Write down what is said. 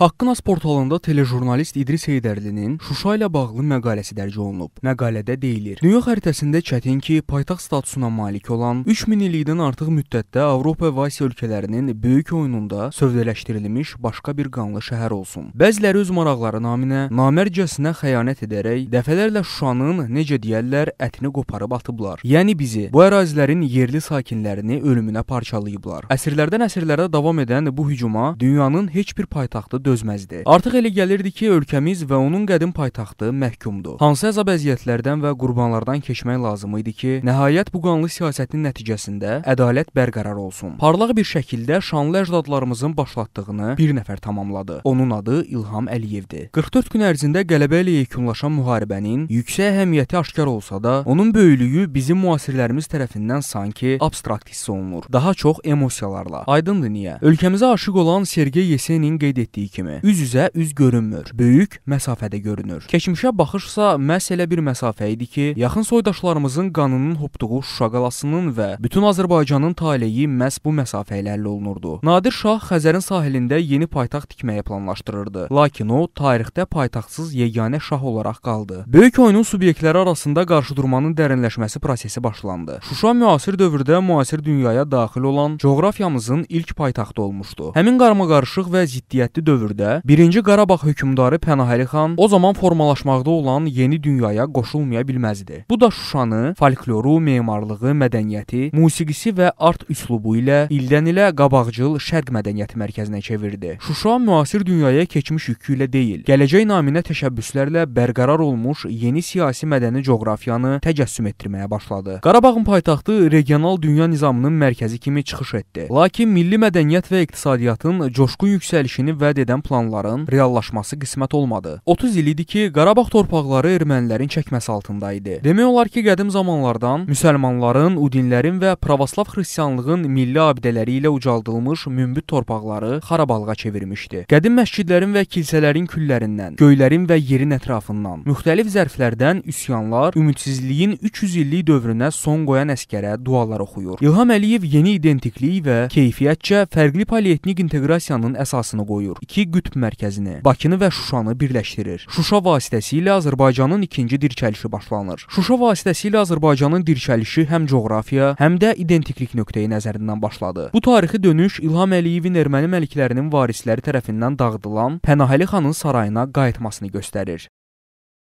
Haqqınas portalında telejurnalist İdris Heydərlinin Şuşa ilə bağlı məqaləsi dərc olunub. Məqalədə deyilir: Dünya xəritəsində çətin ki, paytaxt statusuna malik olan 3000 illikdən artıq müddətdə Avropa və Asiya ölkələrinin böyük oyununda sövdələşdirilmiş başqa bir qanlı şəhər olsun. Bəziləri öz maraqları naminə namərcəsinə xəyanət edərək dəfələrlə Şuşanın necə deyirlər, ətini qoparıb atıblar. Yəni bizi, bu ərazilərin yerli sakinlərini ölümünə parçalayıblar. Əsrlərdən əsrlərə davam edən bu hücuma dünyanın heç bir paytaxtı dözməzdi. Artıq elə gəlirdi ki, ölkəmiz və onun qədim paytaxtı məhkumdur. Hansı əzab əziyyətlərdən və qurbanlardan keçmək lazım idi ki, nəhayət bu qanlı siyasətin nəticəsində ədalət bərqərar olsun. Parlaq bir şəkildə şanlı əcdadlarımızın başlatdığını bir nəfər tamamladı. Onun adı İlham Əliyevdir. 44 gün ərzində qələbə ilə yekunlaşan müharibənin yüksək əhəmiyyəti aşkar olsa da, onun böyüklüyü bizim müasirlərimiz tərəfindən sanki abstrakt hiss olunur. Daha çox emosiyalarla. Aydındır niyə? Ölkəmizə aşiq olan Sergey Yesenin qeyd etdiyi kimi kimi üz-üzə üz görünmür, böyük məsafədə görünür. Keçmişə baxışsa məhz elə bir məsafə idi ki, yaxın soydaşlarımızın qanının hopduğu Şuşa qalasının və bütün Azərbaycanın taleyi məhz bu məsafə ilə həll olunurdu. Nadir Şah Xəzərin sahilində yeni paytaxt tikməyi planlaşdırırdı, lakin o tarixdə paytaxtsız yeganə şah olaraq qaldı. Böyük oyunun subyektləri arasında qarşıdurmanın dərinləşməsi prosesi başlandı. Şuşa müasir dövrdə müasir dünyaya daxil olan coğrafiyamızın ilk paytaxtı olmuşdu. Həmin qarmaqarışıq və ziddiyyətli dövr dövrdə 1-ci Qarabağ hökmdarı Pənahəli xan o zaman formalaşmaqda olan yeni dünyaya qoşulmaya bilməzdi. Bu da Şuşanı, folkloru, memarlığı, mədəniyyəti, musiqisi və art üslubu ilə ildən-ilə qabaqcıl şərq mədəniyyəti mərkəzinə çevirdi. Şuşa müasir dünyaya keçmiş yükü ilə deyil, gələcək naminə təşəbbüslərlə bərqərar olmuş yeni siyasi mədəni coğrafiyanı təcəssüm etdirməyə başladı. Qarabağın paytaxtı regional dünya nizamının mərkəzi kimi çıxış etdi. Lakin milli mədəniyyət və iqtisadiyyatın coşqun yüksəlişini vəd edən edilən planların reallaşması qismət olmadı. 30 il idi ki, Qarabağ torpaqları ermənilərin çəkməsi altında idi. Demək olar ki, qədim zamanlardan müsəlmanların, udinlərin və pravoslav xristianlığın milli abidələri ilə ucaldılmış münbit torpaqları xarabalığa çevirmişdi. Qədim məscidlərin və kilsələrin küllərindən, göylərin və yerin ətrafından, müxtəlif zərflərdən üsyanlar ümidsizliyin 300 illik dövrünə son qoyan əskərə dualar oxuyur. İlham Əliyev yeni identiklik və keyfiyyətcə fərqli poliyetnik inteqrasiyanın əsasını qoyur. 2 iki qütb mərkəzini, Bakını və Şuşanı birləşdirir. Şuşa vasitəsilə Azərbaycanın ikinci dirçəlişi başlanır. Şuşa vasitəsilə Azərbaycanın dirçəlişi həm coğrafiya, həm də identiklik nöqteyi nəzərindən başladı. Bu tarixi dönüş İlham Əliyevin erməni məliklərinin varisləri tərəfindən dağıdılan Pənahəli xanın sarayına qayıtmasını göstərir.